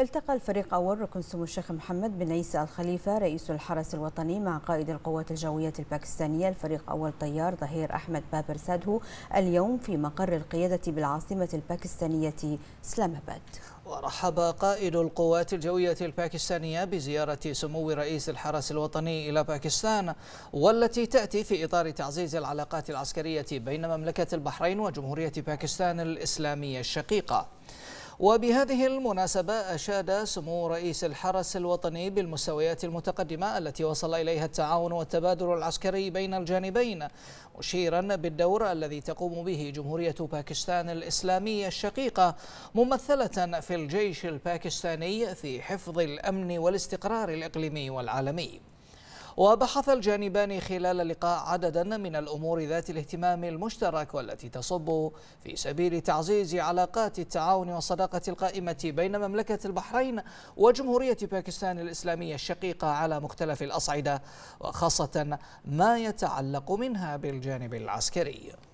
التقى الفريق أول ركن سمو الشيخ محمد بن عيسى الخليفة رئيس الحرس الوطني مع قائد القوات الجوية الباكستانية الفريق أول طيار ظهير أحمد بابر سادهو اليوم في مقر القيادة بالعاصمة الباكستانية اسلام أباد ورحب قائد القوات الجوية الباكستانية بزيارة سمو رئيس الحرس الوطني إلى باكستان والتي تأتي في إطار تعزيز العلاقات العسكرية بين مملكة البحرين وجمهورية باكستان الإسلامية الشقيقة وبهذه المناسبة أشاد سمو رئيس الحرس الوطني بالمستويات المتقدمة التي وصل إليها التعاون والتبادل العسكري بين الجانبين مشيرا بالدور الذي تقوم به جمهورية باكستان الإسلامية الشقيقة ممثلة في الجيش الباكستاني في حفظ الأمن والاستقرار الإقليمي والعالمي وبحث الجانبان خلال اللقاء عددا من الأمور ذات الاهتمام المشترك والتي تصب في سبيل تعزيز علاقات التعاون والصداقة القائمة بين مملكة البحرين وجمهورية باكستان الإسلامية الشقيقة على مختلف الأصعدة وخاصة ما يتعلق منها بالجانب العسكري